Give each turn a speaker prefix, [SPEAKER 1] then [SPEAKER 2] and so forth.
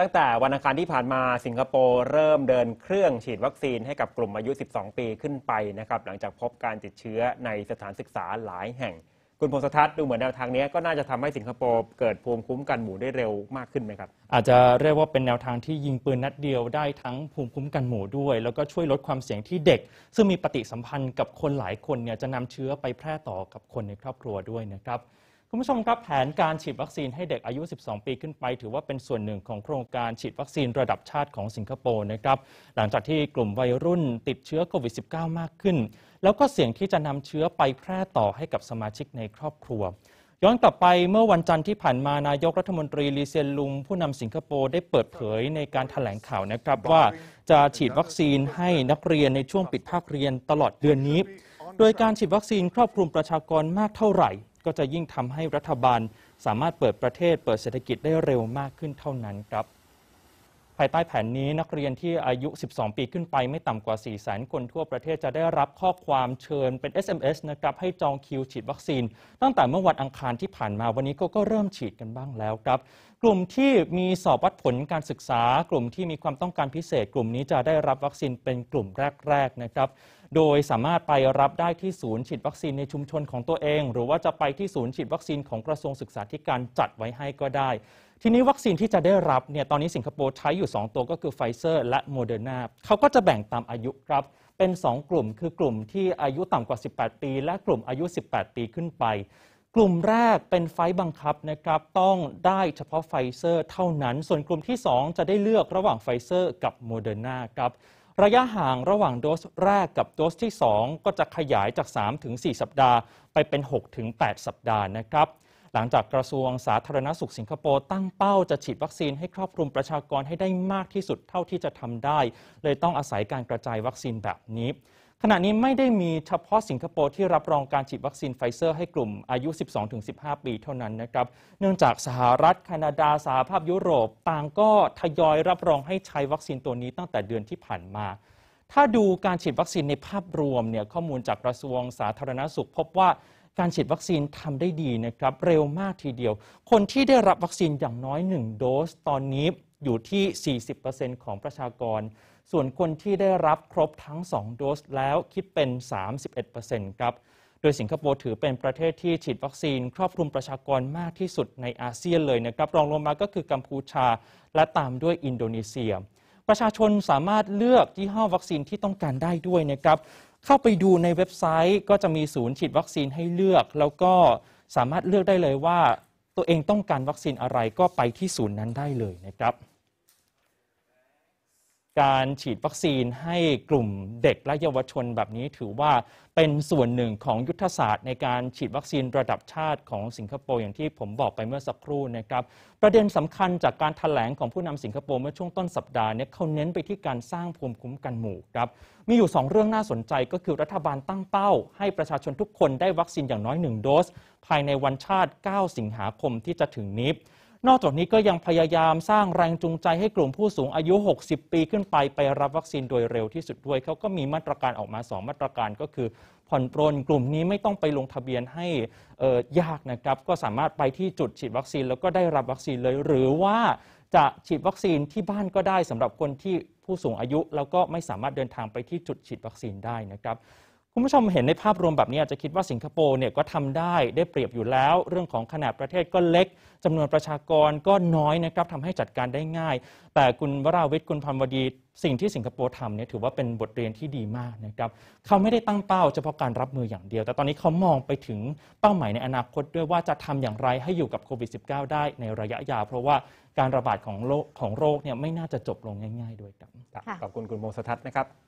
[SPEAKER 1] ตั้งแต่วันอังคารที่ผ่านมาสิงคโปร์เริ่มเดินเครื่องฉีดวัคซีนให้กับกลุ่มอายุ 12 ปีขึ้นไปนะครับหลังจากพบการติดเชื้อในสถานศึกษาหลายแห่ง คุณพงศธรดูเหมือนแนวทางนี้ก็น่าจะทำให้สิงคโปร์เกิดภูมิคุ้มกันหมู่ได้เร็วมากขึ้นไหมครับ อาจจะเรียกว่าเป็นแนวทางที่ยิงปืนนัดเดียวได้ทั้งภูมิคุ้มกันหมู่ด้วย แล้วก็ช่วยลดความเสี่ยงที่เด็ก ซึ่งมีปฏิสัมพันธ์กับคนหลายคนเนี่ยจะนำเชื้อไปแพร่ต่อกับคนในครอบครัวด้วยนะครับคุณผู้ชมครับแผนการฉีดวัคซีนให้เด็กอายุ 12 ปีขึ้นไป ถือว่าเป็นส่วนหนึ่งของโครงการฉีดวัคซีนระดับชาติของสิงคโปร์นะครับหลังจากที่กลุ่มวัยรุ่นติดเชื้อโควิด -19 มากขึ้น แล้วก็เสี่ยงที่จะนำเชื้อไปแพร่ต่อให้กับสมาชิกในครอบครัว ย้อนกลับไปเมื่อวันจันทร์ที่ผ่านมานายกรัฐมนตรีลีเซียนลุง ผู้นำสิงคโปร์ได้เปิดเผยในการถแถลงข่าวนะครับว่าจะฉีดวัคซีนให้นักเรียนในช่วงปิดภาคเรียนตลอดเดือนนี้ โดยการฉีดวัคซีนครอบคลุมประชากรมากเท่าไหร่ก็จะยิ่งทำให้รัฐบาลสามารถเปิดประเทศเปิดเศรษฐกิจได้เร็วมากขึ้นเท่านั้นครับภายใต้แผนนี้นักเรียนที่อายุ 12 ปีขึ้นไปไม่ต่ำกว่า 4 0 0 0 0 0 คนทั่วประเทศจะได้รับข้อความเชิญเป็น SMS นะครับให้จองคิวฉีดวัคซีน ตั้งแต่เมื่อวันอังคารที่ผ่านมาวันนี้ก็ก็เริ่มฉีดกันบ้างแล้วครับกลุ่มที่มีสอบวัดผลการศึกษา กลุ่มที่มีความต้องการพิเศษกลุ่มนี้จะได้รับวัคซีนเป็นกลุ่มแรกๆ นะครับโดยสามารถไปรับได้ที่ศูนย์ฉีดวัคซีนในชุมชนของตัวเอง หรือว่าจะไปที่ศูนย์ฉีดวัคซีนของกระทรวงศึกษาธิการจัดไว้ให้ก็ได้ทีนี้วัคซีนที่จะได้รับเนี่ยตอนนี้สิงคโปร์ใช้อยู่ 2 ตัวก็คือไฟเซอร์และโมเดอร์นาเขาก็จะแบ่งตามอายุครับ เป็น 2 กลุ่มคือกลุ่มที่อายุต่ำกว่า 18 ปี และกลุ่มอายุ 18 ปีขึ้นไป กลุ่มแรกเป็นไฟบังคับนะครับ ต้องได้เฉพาะไฟเซอร์เท่านั้น ส่วนกลุ่มที่ 2 จะได้เลือกระหว่างไฟเซอร์กับโมเดอร์นาครับ ระยะห่างระหว่างโดสแรกกับโดสที่ 2 ก็จะขยายจาก3-4สัปดาห์ ไปเป็น6-8สัปดาห์นะครับหลังจากกระทรวงสาธารณสุขสิงคโปร์ ตั้งเป้าจะฉีดวัคซีนให้ครอบคลุมประชากรให้ได้มากที่สุดเท่าที่จะทำได้ เลยต้องอาศัยการกระจายวัคซีนแบบนี้ ขณะนี้ไม่ได้มีเฉพาะสิงคโปร์ ที่รับรองการฉีดวัคซีนไฟเซอร์ให้กลุ่มอายุ 12-15 ปีเท่านั้นนะครับ เนื่องจากสหรัฐ แคนาดาสหภาพยุโรป ต่างก็ทยอยรับรองให้ใช้วัคซีนตัวนี้ตั้งแต่เดือนที่ผ่านมา ถ้าดูการฉีดวัคซีนในภาพรวมเนี่ยข้อมูลจากกระทรวงสาธารณสุขพบว่าการฉีดวัคซีนทำได้ดีนะครับเร็วมากทีเดียว คนที่ได้รับวัคซีนอย่างน้อย 1 โดสตอนนี้อยู่ที่ 40%ของประชากร ส่วนคนที่ได้รับครบทั้ง2โดสแล้วคิดเป็น 31%ครับ โดยสิงคโปร์ถือเป็นประเทศที่ฉีดวัคซีนครอบคลุมประชากรมากที่สุดในอาเซียนเลยนะครับรองลงมาก็คือกัมพูชาและตามด้วยอินโดนีเซียประชาชนสามารถเลือกยี่ห้อวัคซีนที่ต้องการได้ด้วยนะครับ เข้าไปดูในเว็บไซต์ก็จะมีศูนย์ฉีดวัคซีนให้เลือก แล้วก็สามารถเลือกได้เลยว่าตัวเองต้องการวัคซีนอะไรก็ไปที่ศูนย์นั้นได้เลยนะครับการฉีดวัคซีนให้กลุ่มเด็กและเยาวชนแบบนี้ถือว่าเป็นส่วนหนึ่งของยุทธศาสตร์ในการฉีดวัคซีนระดับชาติของสิงคโปร์อย่างที่ผมบอกไปเมื่อสักครู่นะครับประเด็นสำคัญจากการถแถลงของผู้นำสิงคโปร์เมื่อช่วงต้นสัปดาห์นี้เขาเน้นไปที่การสร้างภูมิคุ้มกันหมู่ครับมีอยู่2เรื่องน่าสนใจก็คือรัฐบาลตั้งเป้า ให้ประชาชนทุกคนได้วัคซีนอย่างน้อย1โดส ภายในวันชาติ 9 สิงหาคมที่จะถึงนี้นอกจากนี้ก็ยังพยายามสร้างแรงจูงใจให้กลุ่มผู้สูงอายุ 60 ปีขึ้นไปไปรับวัคซีนโดยเร็วที่สุดด้วยเขาก็มีมาตรการออกมา 2 มาตรการ ก็คือผ่อนปรนกลุ่มนี้ไม่ต้องไปลงทะเบียนให้ยากนะครับก็สามารถไปที่จุดฉีดวัคซีนแล้วก็ได้รับวัคซีนเลย หรือว่าจะฉีดวัคซีนที่บ้านก็ได้สำหรับคนที่ผู้สูงอายุแล้วก็ไม่สามารถเดินทางไปที่จุดฉีดวัคซีนได้นะครับคุณผู้ชมเห็นในภาพรวมแบบนี้อาจจะคิดว่าสิงคโปร์เนี่ยก็ทำได้ได้เปรียบอยู่แล้ว เรื่องของขนาดประเทศก็เล็กจำนวนประชากรก็น้อยนะครับทำให้จัดการได้ง่าย แต่คุณวราวิทย์คุณพันวดี สิ่งที่สิงคโปร์ทำเนี่ยถือว่าเป็นบทเรียนที่ดีมากนะครับเขาไม่ได้ตั้งเป้า เฉพาะการรับมืออย่างเดียว แต่ตอนนี้เขามองไปถึงเป้าหมายในอนาคตด้วยว่าจะทำอย่างไรให้อยู่กับโควิด -19 ได้ในระยะยาวเพราะว่าการระบาดของโรคของโรคเนี่ยไม่น่าจะจบลงง่าย ๆด้วยครับขอบคุณคุณโมสทัศน์นะครับ